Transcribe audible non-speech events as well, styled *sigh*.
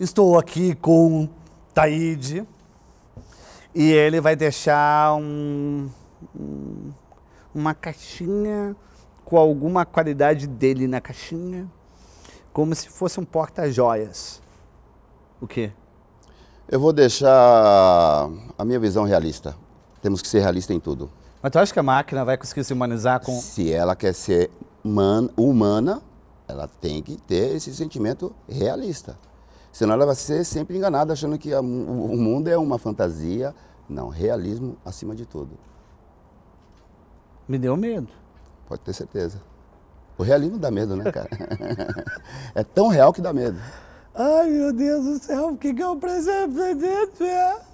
Estou aqui com Taíde e ele vai deixar um, uma caixinha com alguma qualidade dele na caixinha, como se fosse um porta-joias. O quê? Eu vou deixar a minha visão realista. Temos que ser realistas em tudo. Mas tu acha que a máquina vai conseguir se humanizar com. Se ela quer ser humana, ela tem que ter esse sentimento realista. Senão ela vai ser sempre enganada, achando que a, o mundo é uma fantasia. Não, realismo acima de tudo. Me deu medo. Pode ter certeza. O realismo dá medo, né, cara? *laughs* é tão real que dá medo. Ai, meu Deus do céu, o que é um presente?